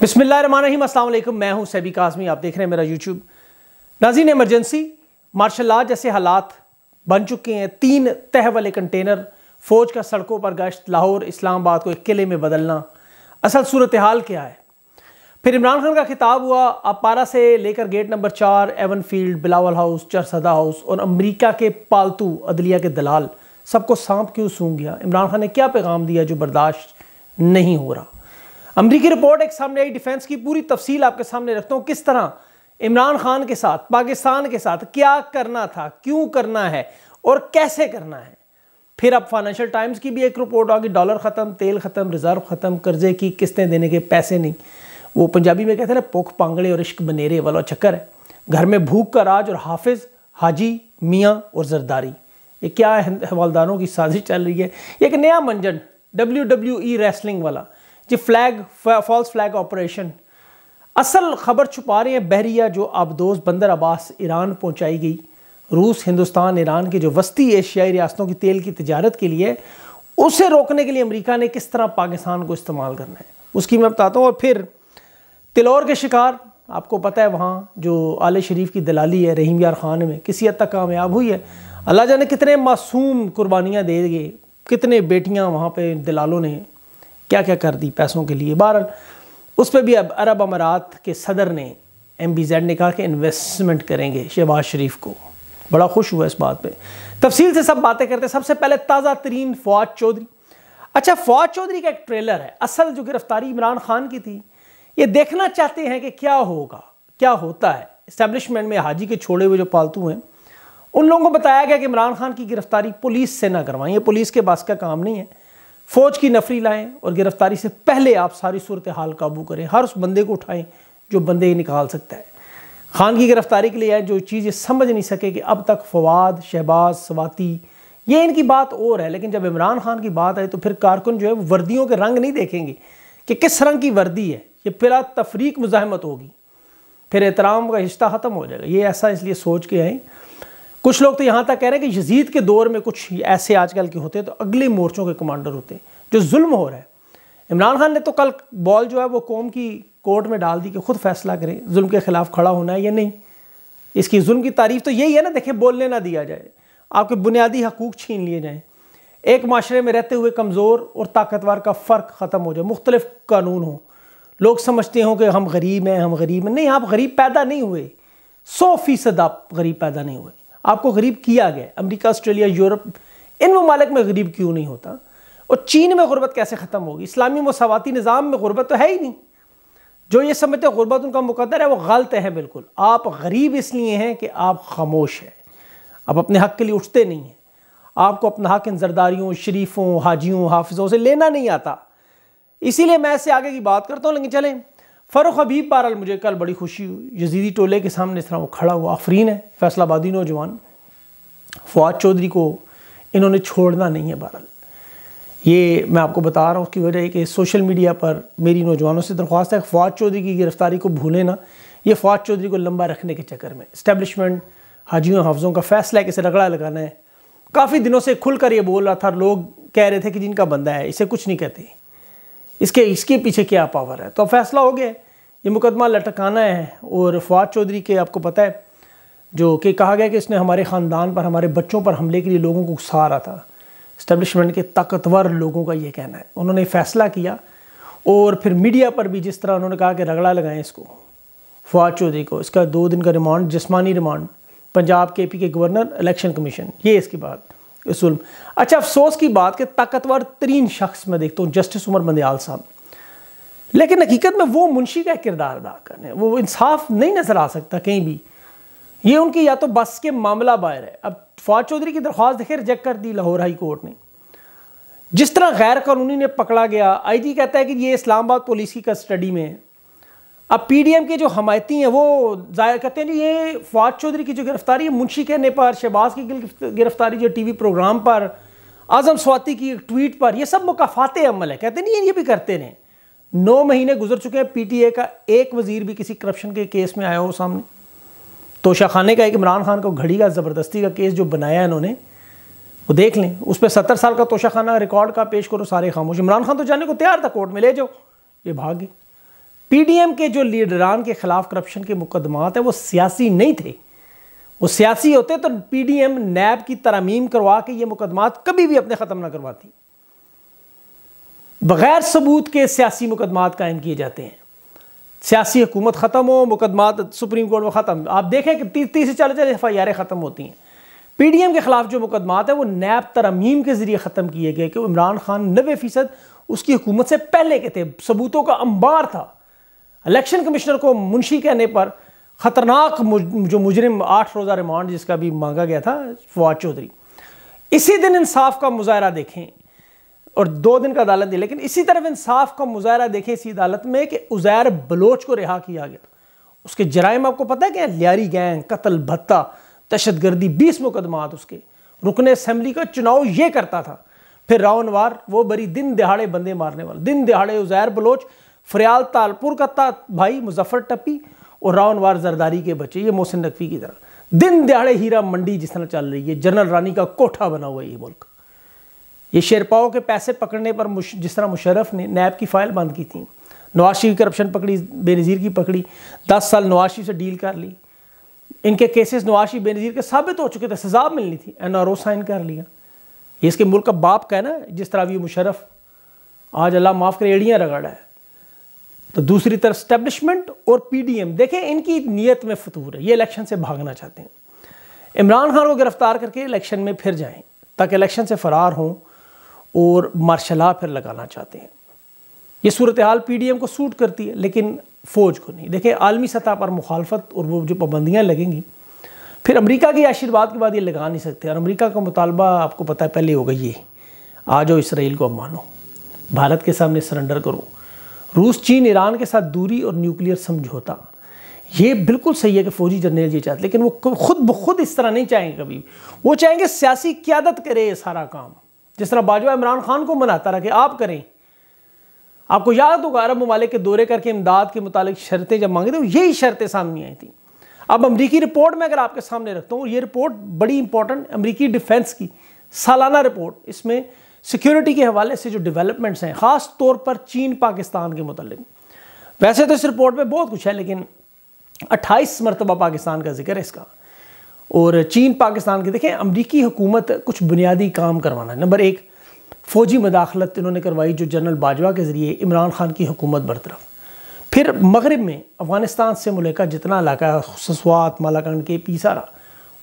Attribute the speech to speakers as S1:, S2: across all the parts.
S1: बिसमीम मैं हूं सैबी काजमी आप देख रहे हैं मेरा यूट्यूब नाजीन एमरजेंसी मार्शल लॉ जैसे हालात बन चुके हैं तीन तह वाले कंटेनर फ़ौज का सड़कों पर गश्त लाहौर इस्लामाबाद को एक किले में बदलना असल सूरत हाल क्या है फिर इमरान खान का खिताब हुआ आप पारा से लेकर गेट नंबर चार Avenfield Bilawal house Charsadda house और अमरीका के पालतू अदलिया के दलाल सबको सांप क्यों सूंघ गया इमरान खान ने क्या पैगाम दिया जो बर्दाश्त नहीं हो रहा अमरीकी रिपोर्ट एक सामने आई डिफेंस की पूरी तफसील आपके सामने रखता हूँ किस तरह इमरान खान के साथ पाकिस्तान के साथ क्या करना था क्यों करना है और कैसे करना है फिर अब फाइनेंशियल टाइम्स की भी एक रिपोर्ट आ गई डॉलर ख़त्म तेल ख़त्म रिजर्व ख़त्म कर्जे की किस्तें देने के पैसे नहीं वो पंजाबी में कहते हैं ना पोख पांगड़े और इश्क बनेरे वाला चक्कर है घर में भूख का राज और हाफिज हाजी मियाँ और जरदारी ये क्या हवालदारों की साजिश चल रही है एक नया मंजन डब्ल्यू डब्ल्यू ई रेसलिंग वाला जी फ्लैग फॉल्स फ्लैग ऑपरेशन असल खबर छुपा रहे हैं बहरिया जो आबदोज बंदर अब्बास ईरान पहुंचाई गई रूस हिंदुस्तान ईरान की जो वस्ती एशियाई रियासतों की तेल की तजारत के लिए उसे रोकने के लिए अमेरिका ने किस तरह पाकिस्तान को इस्तेमाल करना है उसकी मैं बताता हूँ और फिर तिलौर के शिकार आपको पता है वहाँ जो आल शरीफ की दलाली है रहीम यार खान में किसी हद तक कामयाब हुई है अल्लाह जाने कितने मासूम कुर्बानियाँ दे गए कितने बेटियाँ वहाँ पर दलालों ने क्या क्या कर दी पैसों के लिए बहरहाल उस पर भी अब अरब अमारात के सदर ने एम बी जेड ने कहा कि इन्वेस्टमेंट करेंगे शहबाज शरीफ को बड़ा खुश हुआ इस बात पर तफसील से सब बातें करते सबसे पहले ताज़ा तरीन फवाद चौधरी अच्छा फवाद चौधरी का एक ट्रेलर है असल जो गिरफ्तारी इमरान खान की थी ये देखना चाहते हैं कि क्या होगा क्या होता है इस्टेब्लिशमेंट में हाजी के छोड़े हुए जो पालतू हैं उन लोगों को बताया गया कि इमरान खान की गिरफ्तारी पुलिस से ना करवाएं ये पुलिस के पास का काम नहीं है फ़ौज की नफरी लाएं और गिरफ्तारी से पहले आप सारी सूरत हाल काबू करें हर उस बंदे को उठाएं जो बंदे ही निकाल सकता है खान की गिरफ्तारी के लिए आए जो चीज़ ये समझ नहीं सके कि अब तक फवाद शहबाज स्वाति ये इनकी बात और है लेकिन जब इमरान खान की बात आई तो फिर कारकुन जो है वर्दियों के रंग नहीं देखेंगे कि किस रंग की वर्दी है ये फिलहाल तफरीक मुजाहमत होगी फिर एहतराम का रिश्ता ख़त्म हो जाएगा ये ऐसा इसलिए सोच के आए कुछ लोग तो यहाँ तक कह रहे हैं कि यजीद के दौर में कुछ ऐसे आजकल के होते तो अगले मोर्चों के कमांडर होते जो जुल्म हो रहा है इमरान खान ने तो कल बॉल जो है वो कौम की कोर्ट में डाल दी कि खुद फैसला करें जुल्म के खिलाफ खड़ा होना है या नहीं इसकी जुल्म की तारीफ तो यही है ना देखें बोलने ना दिया जाए आपके बुनियादी हकूक़ छीन लिए जाएँ एक माशरे में रहते हुए कमज़ोर और ताकतवर का फ़र्क ख़त्म हो जाए मुख्तलिफ कानून हों लोग समझते हों कि हम गरीब हैं हम गरीब हैं नहीं आप गरीब पैदा नहीं हुए सौ फीसद आप गरीब पैदा नहीं हुए आपको गरीब किया गया अमेरिका ऑस्ट्रेलिया यूरोप इन ममालिक में गरीब क्यों नहीं होता और चीन में गुर्बत कैसे ख़त्म होगी इस्लामी मसावती निज़ाम में गुर्बत तो है ही नहीं जो ये समझते हैं गुर्बत उनका मुकदर है वो गलत है बिल्कुल आप गरीब इसलिए हैं कि आप खामोश हैं आप अपने हक़ के लिए उठते नहीं हैं आपको अपना हक़ इन जरदारियों शरीफों हाजियों हाफिज़ों से लेना नहीं आता इसीलिए मैं इससे आगे की बात करता हूँ लेकिन चलें फ़रुख हबीब बहरहाल मुझे कल बड़ी खुशी हुई यजीदी टोले के सामने इस तरह वो खड़ा हुआ आफरीन है फैसलाबादी नौजवान फवाद चौधरी को इन्होंने छोड़ना नहीं है बहरहाल ये मैं आपको बता रहा हूँ उसकी वजह कि सोशल मीडिया पर मेरी नौजवानों से दरख्वास्त है फवाद चौधरी की गिरफ़्तारी को भूलें ना ये फवाद चौधरी को लंबा रखने के चक्कर में इस्टेबलिशमेंट हाजियों हाफजों का फैसला है कि इसे रगड़ा लगाना है काफ़ी दिनों से खुल कर ये बोल रहा था लोग कह रहे थे कि जिनका बंदा है इसे कुछ नहीं कहते इसके इसके पीछे क्या पावर है तो अब फैसला हो गया ये मुकदमा लटकाना है और फवाद चौधरी के आपको पता है जो कि कहा गया कि इसने हमारे ख़ानदान पर हमारे बच्चों पर हमले के लिए लोगों को उकसा रहा था इस्टबलिशमेंट के ताकतवर लोगों का ये कहना है उन्होंने फैसला किया और फिर मीडिया पर भी जिस तरह उन्होंने कहा कि रगड़ा लगाएं इसको फवाद चौधरी को इसका दो दिन का रिमांड जिसमानी रिमांड पंजाब के पी के गवर्नर इलेक्शन कमीशन ये इसकी बात जुल्म अच्छा अफसोस की बात कि ताकतवर तरीन शख्स मैं देखता हूँ जस्टिस उमर मंदयाल साहब लेकिन हकीकत में वो मुंशी का किरदार अदा करें वो इंसाफ नहीं नज़र आ सकता कहीं भी ये उनकी या तो बस के मामला बाहर है अब फवाद चौधरी की दरख्वास्त देखे रिजेक्ट कर दी लाहौर हाई कोर्ट ने जिस तरह गैर कानूनी ने पकड़ा गया आईजी कहता है कि ये इस्लामाबाद पुलिस की कस्टडी में है अब पीडीएम के जो हमायती हैं वो जाहिर करते हैं जी ये फवाद चौधरी की जो गिरफ्तारी है मुंशी कहने पर शहबाज की गिरफ्तारी जो टीवी प्रोग्राम पर आज़म स्वाति की ट्वीट पर ये सब मुकाफात अमल है कहते नहीं ये भी करते रहे नौ महीने गुजर चुके हैं पीटीए का एक वजीर भी किसी करप्शन के केस में आया हो सामने तोशा खाने का एक इमरान खान को घड़ी का ज़बरदस्ती का केस जो बनाया इन्होंने वो देख लें उस पर सत्तर साल का तोशा खाना रिकॉर्ड का पेश करो सारे खामोश इमरान खान तो जाने को तैयार था कोर्ट में ले जाओ ये भाग गए पीडीएम के जो लीडरान के खिलाफ करप्शन के मुकदमात हैं वो सियासी नहीं थे वो सियासी होते तो पीडीएम नैब की तरमीम करवा के ये मुकदमात कभी भी अपने ख़त्म ना करवाती बग़ैर सबूत के सियासी मुकदमात कायम किए जाते हैं सियासी हुकूमत ख़त्म हो मुकदमात सुप्रीम कोर्ट में ख़त्म आप देखें कि तीस तीस से चालीस चालीस एफ आई आरें ख़त्म होती हैं पी के ख़िलाफ़ जो मुकदमात हैं वो नैब तरमीम के ज़रिए ख़त्म किए गए कि इमरान खान नबे फ़ीसद उसकी हुकूमत से पहले के थे सबूतों का अंबार था इलेक्शन कमिश्नर को मुंशी कहने पर ख़तरनाक जो मुजरिम आठ रोज़ा रिमांड जिसका भी मांगा गया था फवाद चौधरी इसी दिन इंसाफ का मुजाहरा देखें और दो दिन का अदालत दी लेकिन इसी तरफ इंसाफ का मुजाहरा देखें इसी अदालत में कि उजैर बलोच को रिहा किया गया उसके जराइम आपको पता है क्या लियारी गैंग कत्ल भत्ता दहशत गर्दी बीस मुकदमात उसके रुकन असम्बली का चुनाव ये करता था फिर रावनवार वो बरी दिन दिहाड़े बंदे मारने वाले दिन दिहाड़े उजैर बलोच फ्रयाल तालपुर का ता भाई मुजफ्फर टप्पी और रावनवार जरदारी के बच्चे ये मोहसिन नकवी की तरह दिन दिहाड़े हीरा मंडी जिस तरह चल रही है जनरल रानी का कोठा बना हुआ ये मुल्क ये शेरपाओं के पैसे पकड़ने पर जिस तरह मुशरफ ने नैब की फ़ाइल बंद की थी नवाज शरीफ करप्शन पकड़ी बेनज़ीर की पकड़ी दस साल नवाज शरीफ से डील कर ली इनके केसेस नवाज शरीफ बेनज़ीर के साबित हो चुके थे सजा मिलनी थी एन आर ओ साइन कर लिया ये इसके मुल्क का बाप का है ना जिस तरह भी मुशरफ आज अल्लाह माफ़ कर एड़ियाँ रगड़ा है तो दूसरी तरफ स्टैब्लिशमेंट और पीडीएम देखें इनकी नीयत में फतूर है ये इलेक्शन से भागना चाहते हैं इमरान खान को गिरफ्तार करके इलेक्शन में फिर जाएं ताकि इलेक्शन से फरार हों और मार्शला फिर लगाना चाहते हैं ये सूरत हाल पी डी एम को सूट करती है लेकिन फ़ौज को नहीं देखें आलमी सतह पर मुखालफत और वो जो पाबंदियाँ लगेंगी फिर अमेरिका के आशीर्वाद के बाद ये लगा नहीं सकते और अमेरिका का मुतालबा आपको पता है पहले हो गई ये आ जाओ इसराइल को अब मानो भारत के सामने सरेंडर करो रूस चीन ईरान के साथ दूरी और न्यूक्लियर समझौता ये बिल्कुल सही है कि फौजी जनरल ये चाहते लेकिन वो खुद ब खुद इस तरह नहीं चाहेंगे कभी वो चाहेंगे सियासी क्यादत करे ये सारा काम जिस तरह बाजवा इमरान खान को मनाता रहा कि आप करें आपको याद होगा अरब ममालिक के दौरे करके इमदाद के मुतालिक शर्तें जब मांगी थी यही शर्तें सामने आई थी अब अमरीकी रिपोर्ट में अगर आपके सामने रखता हूँ ये रिपोर्ट बड़ी इंपॉर्टेंट अमरीकी डिफेंस की सालाना रिपोर्ट इसमें सिक्योरिटी के हवाले से जो डेवलपमेंट्स हैं ख़ास तौर पर चीन पाकिस्तान के मतलब वैसे तो इस रिपोर्ट में बहुत कुछ है लेकिन 28 मरतबा पाकिस्तान का जिक्र है इसका और चीन पाकिस्तान के देखें अमरीकी हुकूमत कुछ बुनियादी काम करवाना है नंबर एक फ़ौजी मदाखलत इन्होंने करवाई जो जनरल बाजवा के ज़रिए इमरान खान की हुकूमत बरतरफ फिर मगरब में अफ़गानिस्तान से मुलेका जितना इलाका है सस्वात मालाकंड के पीसारा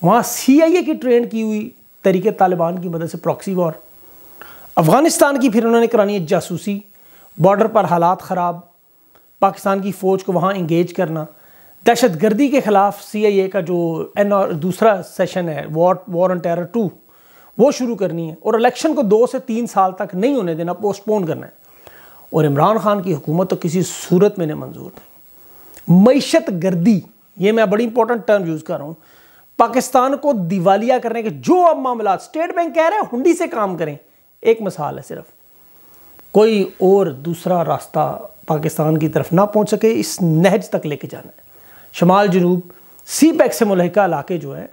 S1: वहाँ सी आई ए की ट्रेन की हुई तरीके तालिबान की मदद से प्रॉक्सी वॉर अफ़गानिस्तान की फिर उन्होंने करानी है जासूसी बॉर्डर पर हालात ख़राब पाकिस्तान की फ़ौज को वहाँ इंगेज करना दहशत गर्दी के ख़िलाफ़ सी आई ए का जो एन और दूसरा सेशन है war war on terror two वो शुरू करनी है और इलेक्शन को दो से तीन साल तक नहीं होने देना पोस्टपोन करना है और इमरान खान की हुकूमत तो किसी सूरत में नहीं मंजूर नहीं मीशत गर्दी ये मैं बड़ी इंपॉर्टेंट टर्म यूज़ कर रहा हूँ पाकिस्तान को दिवालिया करने के जो अब मामला स्टेट बैंक कह रहे हैं हुंडी से काम करें एक मिसाल है सिर्फ कोई और दूसरा रास्ता पाकिस्तान की तरफ ना पहुंच सके इस नहज तक लेके जाना है शमाल जनूब सी पैक e से मुलहका इलाके जो हैं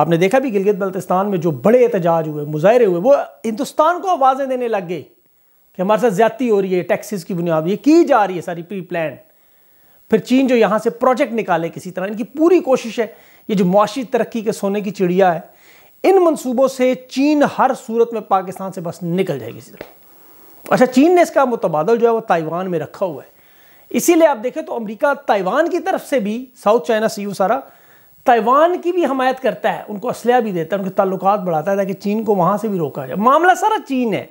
S1: आपने देखा भी गिलगित बल्तिस्तान में जो बड़े एहतजाज हुए मुजाहरे हुए वो हिंदुस्तान को आवाज़ें देने लग गई कि हमारे साथ ज्यादती हो रही है टैक्सीज की बुनियाद ये की जा रही है सारी प्री प्लान फिर चीन जो यहाँ से प्रोजेक्ट निकाले किसी तरह इनकी पूरी कोशिश है ये जो मुआशी तरक्की के सोने की चिड़िया है इन मंसूबों से चीन हर सूरत में पाकिस्तान से बस निकल जाएगी अच्छा चीन ने इसका मुतबादल जो है वो ताइवान में रखा हुआ है इसीलिए आप देखें तो अमेरिका ताइवान की तरफ से भी साउथ चाइना सी यू सारा ताइवान की भी हमायत करता है उनको असलह भी देता है उनके ताल्लुक बढ़ाता है ताकि चीन को वहाँ से भी रोका जाए मामला सारा चीन है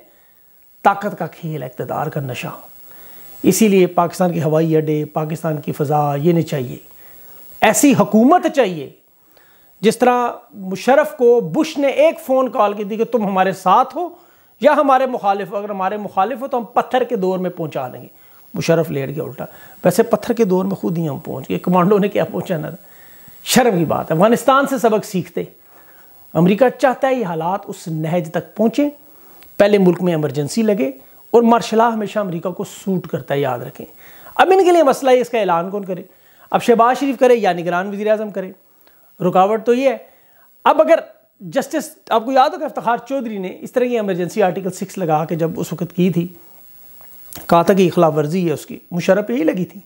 S1: ताकत का खेल इकतदार का नशा इसीलिए पाकिस्तान के हवाई अड्डे पाकिस्तान की फ़जा ये नहीं चाहिए ऐसी हकूमत चाहिए जिस तरह मुशरफ को बुश ने एक फ़ोन कॉल की थी कि तुम हमारे साथ हो या हमारे मुखालिफ अगर हमारे मुखालिफ हो तो हम पत्थर के दौर में पहुँचा देंगे मुशरफ लेट गया उल्टा वैसे पत्थर के दौर में खुद ही हम पहुँच गए कमांडो ने क्या पहुँचाना था शर्म की बात है अफगानिस्तान से सबक सीखते अमरीका चाहता है ये हालात उस नहज तक पहुँचें पहले मुल्क में एमरजेंसी लगे और मार्शला हमेशा अमरीका को सूट करता है याद रखें अब इनके लिए मसला है इसका ऐलान कौन करे अब शहबाज शरीफ करे या निगरान वजी अजम करें रुकावट तो ये है अब अगर जस्टिस आपको याद होगा इफ्तार चौधरी ने इस तरह की एमरजेंसी आर्टिकल सिक्स लगा के जब उस वक्त की थी कहा था कि खिलाफ वर्जी है उसकी मुशरफ यही लगी थी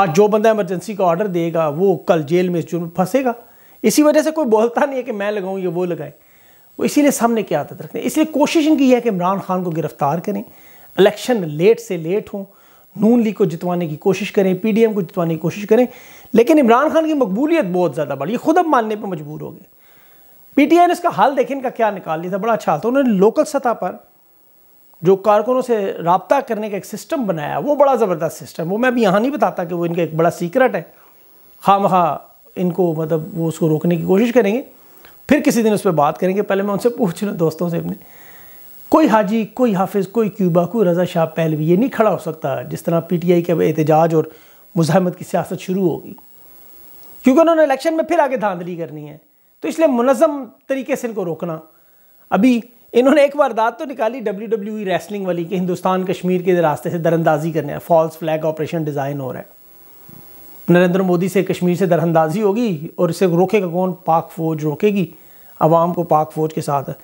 S1: आज जो बंदा एमरजेंसी का ऑर्डर देगा वो कल जेल में इस जुर्म फंसेगा इसी वजह से कोई बोलता नहीं है कि मैं लगाऊँ ये वो लगाए वो इसीलिए सामने क्या आदत रखते हैं इसलिए कोशिश इनकी है कि इमरान खान को गिरफ्तार करें इलेक्शन लेट से लेट हों नून लीग को जितवाने की कोशिश करें पीडीएम को जितवाने की कोशिश करें लेकिन इमरान खान की मकबूलियत बहुत ज़्यादा बढ़ी खुद अब मानने पर मजबूर हो गए पी टी आई ने इसका हाल देखे इनका क्या निकाल लिया था बड़ा अच्छा था उन्होंने लोकल सतह पर जो कारकुनों से रबता करने का एक सिस्टम बनाया वो बड़ा ज़बरदस्त सिस्टम वो मैं अभी यहाँ नहीं बताता कि वो इनका एक बड़ा सीक्रेट है खाम इनको मतलब वो उसको रोकने की कोशिश करेंगे फिर किसी दिन उस पर बात करेंगे पहले मैं उनसे पूछ लूँ दोस्तों से अपने कोई हाजी कोई हाफिज़ कोई क्यूबा कोई रजा शाह पहलवी ये नहीं खड़ा हो सकता जिस तरह पी टी आई एहतजाज और मुजामत की सियासत शुरू होगी क्योंकि उन्होंने इलेक्शन में फिर आगे धांधली करनी है तो इसलिए मुनज़म तरीके से इनको रोकना अभी इन्होंने एक वारदात तो निकाली डब्ल्यू डब्ल्यू रेसलिंग वाली कि हिंदुस्तान कश्मीर के रास्ते से दरअंदाजी करने है फॉल्स फ्लैग ऑपरेशन डिज़ाइन हो रहा है नरेंद्र मोदी से कश्मीर से दरअंदाजी होगी और इसे रोकेगा कौन पाक फौज रोकेगी आवाम को पाक फौज के साथ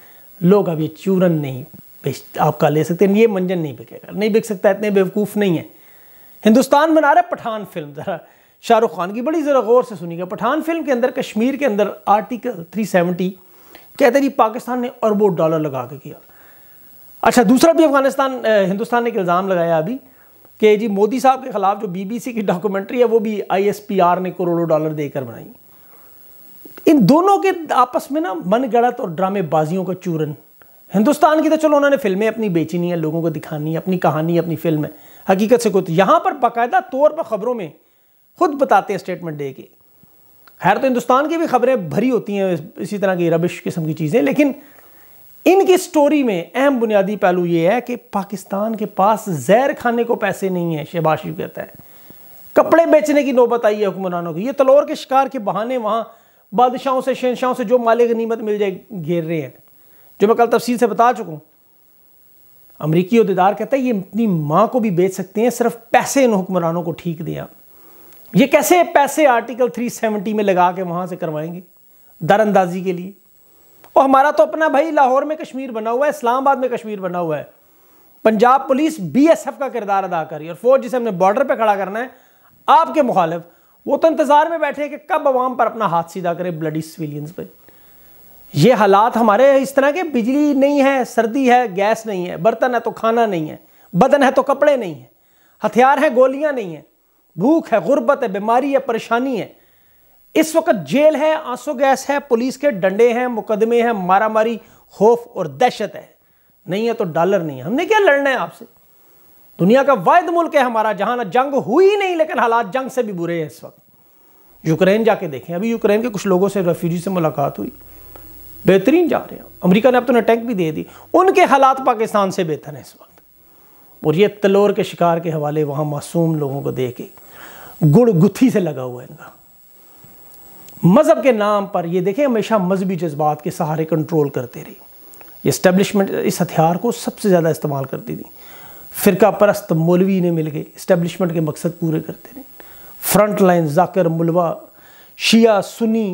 S1: लोग अब ये चूरन नहीं बेच आपका ले सकते ये मंजन नहीं बिकेगा नहीं बिक सकता इतने बेवकूफ़ नहीं है हिंदुस्तान बना रहा है पठान फिल्म ज़रा शाहरुख खान की बड़ी ज़रा गौर से सुनी पठान फिल्म के अंदर कश्मीर के अंदर आर्टिकल 370 कहते जी पाकिस्तान ने अरबों डॉलर लगा के किया अच्छा दूसरा भी अफगानिस्तान हिंदुस्तान ने एक इल्ज़ाम लगाया अभी कि जी मोदी साहब के ख़िलाफ़ जो बीबीसी की डॉक्यूमेंट्री है वो भी आईएसपीआर ने करोड़ों डॉलर देकर बनाई इन दोनों के आपस में ना मन गढ़त और ड्रामेबाजियों का चूरन हिंदुस्तान की तो चलो उन्होंने फिल्में अपनी बेचनी है लोगों को दिखानी है अपनी कहानी अपनी फिल्म है हकीकत से खुद यहाँ पर बाकायदा तौर पर ख़बरों में खुद बताते हैं स्टेटमेंट दे के खैर तो हिंदुस्तान की भी खबरें भरी होती हैं इसी तरह की रबिश किस्म की चीज़ें लेकिन इनकी स्टोरी में अहम बुनियादी पहलू ये है कि पाकिस्तान के पास जहर खाने को पैसे नहीं है शहबाज शरीफ कहता है कपड़े बेचने की नौबत आई है हुक्मरानों की ये तलोर के शिकार के बहाने वहाँ बादशाहों से शहनशाहों से जो मालिक नीमत मिल जाए घेर रहे हैं जो मैं कल तफसील से बता चुका हूँ अमरीकी अहदेदार कहता है ये अपनी माँ को भी बेच सकते हैं सिर्फ पैसे इन हुक्मरानों को ठीक दें आप ये कैसे पैसे आर्टिकल 370 में लगा के वहाँ से करवाएंगे दरअंदाजी के लिए और हमारा तो अपना भाई लाहौर में कश्मीर बना हुआ है इस्लामाबाद में कश्मीर बना हुआ है पंजाब पुलिस बीएसएफ का किरदार अदा करी और फौज जिसे हमने बॉर्डर पे खड़ा करना है आपके मुखालिफ वो तो इंतज़ार में बैठे कि कब आवाम पर अपना हाथ सीधा करे ब्लडी सिविलियंस पर ये हालात हमारे इस तरह के बिजली नहीं है सर्दी है गैस नहीं है बर्तन है तो खाना नहीं है बदन है तो कपड़े नहीं है हथियार है गोलियां नहीं है भूख है गुर्बत है बीमारी है परेशानी है इस वक्त जेल है आंसू गैस है पुलिस के डंडे हैं मुकदमे हैं मारामारी खौफ और दहशत है नहीं है तो डॉलर नहीं है हमने क्या लड़ना है आपसे दुनिया का वायद मुल्क है हमारा जहां ना जंग हुई नहीं लेकिन हालात जंग से भी बुरे हैं इस वक्त यूक्रेन जाके देखें अभी यूक्रेन के कुछ लोगों से रेफ्यूजी से मुलाकात हुई बेहतरीन जा रहे हैं अमेरिका ने अब तो उन्हें टैंक भी दे दी उनके हालात पाकिस्तान से बेहतर हैं इस वक्त और ये तलोर के शिकार के हवाले वहाँ मासूम लोगों को दे के गुड़ गुत्थी से लगा हुआ है इनका मज़हब के नाम पर ये देखें हमेशा मजहबी जज्बात के सहारे कंट्रोल करते रहे ये इस्टेबलिशमेंट इस हथियार को सबसे ज़्यादा इस्तेमाल करती थी फ़िरका परस्त मौलवी ने मिल गए इस्टेबलिशमेंट के मकसद पूरे करते रहे फ्रंट लाइन जाकर मुलवा शिया सुन्नी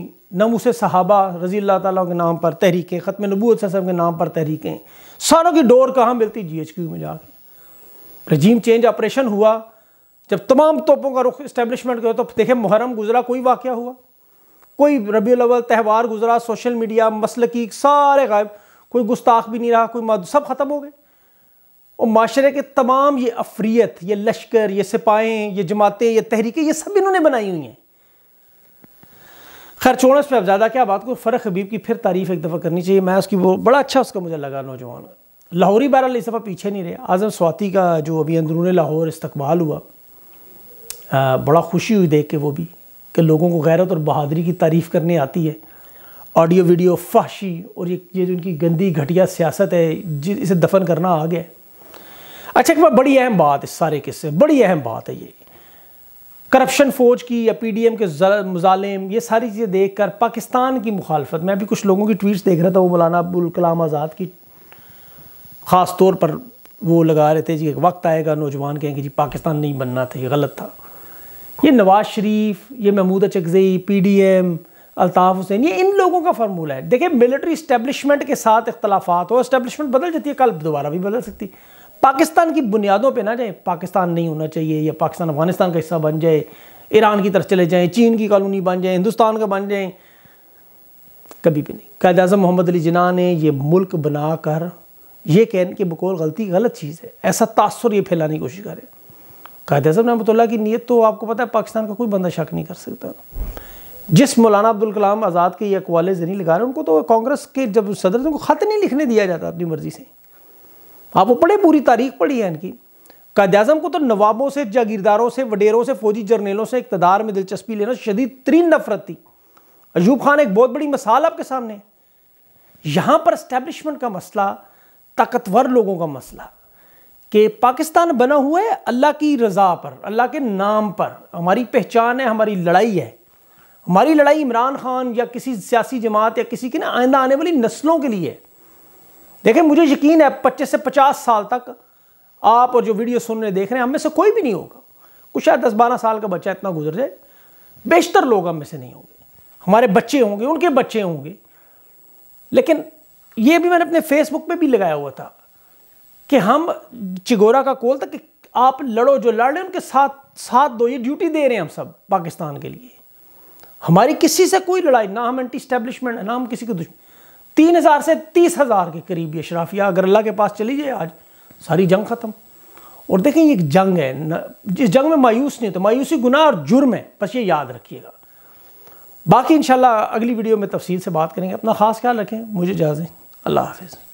S1: नमूस सहाबा रजी अल्लाह ताली के नाम पर तहरीकें ख़त्म नबूत वसम के नाम पर तहरीकें सारों की डोर कहाँ मिलती जी एच क्यू में जाकर रजीम चेंज ऑपरेशन हुआ जब तमाम तोपों का रुख इस्टेबलिशमेंट का तो देखे मुहरम गुजरा कोई वाक़ हुआ कोई रबी अलवल त्यौहार गुजरा सोशल मीडिया मसलकी सारे गायब कोई गुस्ताख भी नहीं रहा कोई मद सब ख़त्म हो गए और माशरे के तमाम ये अफरीत ये लश्कर ये सिपाहें ये जमातें ये तहरीकें ये सब इन्होंने बनाई हुई हैं खरचोणस पे अब ज़्यादा क्या बात को फ़र्क हबीब की फिर तारीफ़ एक दफ़ा करनी चाहिए मैं उसकी वो बड़ा अच्छा उसका मुझे लगा नौजवान लाहौरी बहरहाल इस दफ़ा पीछे नहीं रहे आज़म स्वाति का जो अभी अंदरून लाहौर इस्तबाल हुआ आ, बड़ा खुशी हुई देख के वो भी कि लोगों को गैरत और बहादरी की तारीफ़ करने आती है ऑडियो वीडियो फाशी और ये ये जो इनकी गंदी घटिया सियासत है जिसे दफन करना आ गया अच्छा एक बार बड़ी अहम बात है सारे किस्से बड़ी अहम बात है ये करप्शन फौज की या एम के मुजालिम ये सारी चीज़ें देख कर पाकिस्तान की मुखालफत मैं अभी कुछ लोगों की ट्वीट देख रहा था वो मौलाना अबुल कलाम आज़ाद की ख़ास तौर पर वो लगा रहे थे जी एक वक्त आएगा नौजवान कहेंगे जी पाकिस्तान नहीं बनना था ये गलत था ये नवाज शरीफ ये Mahmood Achakzai P D M Altaf Hussain ये इन लोगों का फार्मूला है देखिए मिलिट्री इस्टेबलिशमेंट के साथ इख्तलाफात हो इस्टेबलिशमेंट बदल जाती है कल दोबारा भी बदल सकती है पाकिस्तान की बुनियादों पे ना जाए पाकिस्तान नहीं होना चाहिए या पाकिस्तान अफगानिस्तान का हिस्सा बन जाए ईरान की तरफ चले जाएँ चीन की कॉलोनी बन जाए हिंदुस्तान का बन जाए कभी भी नहीं कायद अजम मोहम्मद अली जिना ने ये मुल्क बना कर ये कहने के बकौल गलती गलत चीज़ है ऐसा तासर ये फैलाने की कोशिश करें कायद अजम रहमतुल्ला की नीयत तो आपको पता है पाकिस्तान का कोई बंदा शक नहीं कर सकता जिस मौलाना अब्दुल कलाम आज़ाद के ये अकवाले जनी लगा रहे उनको तो कांग्रेस के जब सदर थे उनको ख़त नहीं लिखने दिया जाता अपनी मर्ज़ी से आप हाँ, वो पढ़े पूरी तारीख पढ़ी है इनकी कायद अजम को तो नवाबों से जागीरदारों से वडेरों से फौजी जर्नेलों से इकतदार में दिलचस्पी लेना शदीद तरीन नफरत थी अयूब खान एक बहुत बड़ी मिसाल आपके सामने यहाँ पर इस्टेबलिशमेंट का मसला ताकतवर लोगों का मसला कि पाकिस्तान बना हुआ है अल्लाह की रज़ा पर अल्लाह के नाम पर हमारी पहचान है हमारी लड़ाई है हमारी लड़ाई इमरान खान या किसी सियासी जमात या किसी के ना आइंदा आने वाली नस्लों के लिए है देखें मुझे यकीन है पच्चीस से पचास साल तक आप और जो वीडियो सुन रहे देख रहे हैं हम में से कोई भी नहीं होगा कुछ शायद दस बारह साल का बच्चा इतना गुजर जाए बेशतर लोग हम में से नहीं होंगे हमारे बच्चे होंगे उनके बच्चे होंगे लेकिन ये भी मैंने अपने फेसबुक पे भी लगाया हुआ था कि हम चिगोरा का कोल था कि आप लड़ो जो लड़ रहे उनके साथ साथ दो ये ड्यूटी दे रहे हैं हम सब पाकिस्तान के लिए हमारी किसी से कोई लड़ाई ना हम एंटी स्टैब्लिशमेंट है ना हम किसी के दुश्मन तीन हज़ार से तीस हज़ार के करीब ये शराफिया अगर अल्लाह के पास चली जाए आज सारी जंग ख़त्म और देखें ये जंग है जिस जंग में मायूस नहीं तो मायूसी गुनाह और जुर्म है बस ये याद रखिएगा बाकी इंशाल्लाह अगली वीडियो में तफसील से बात करेंगे अपना ख़ास ख्याल रखें मुझे इजाज़ें अल्लाह हाफिज़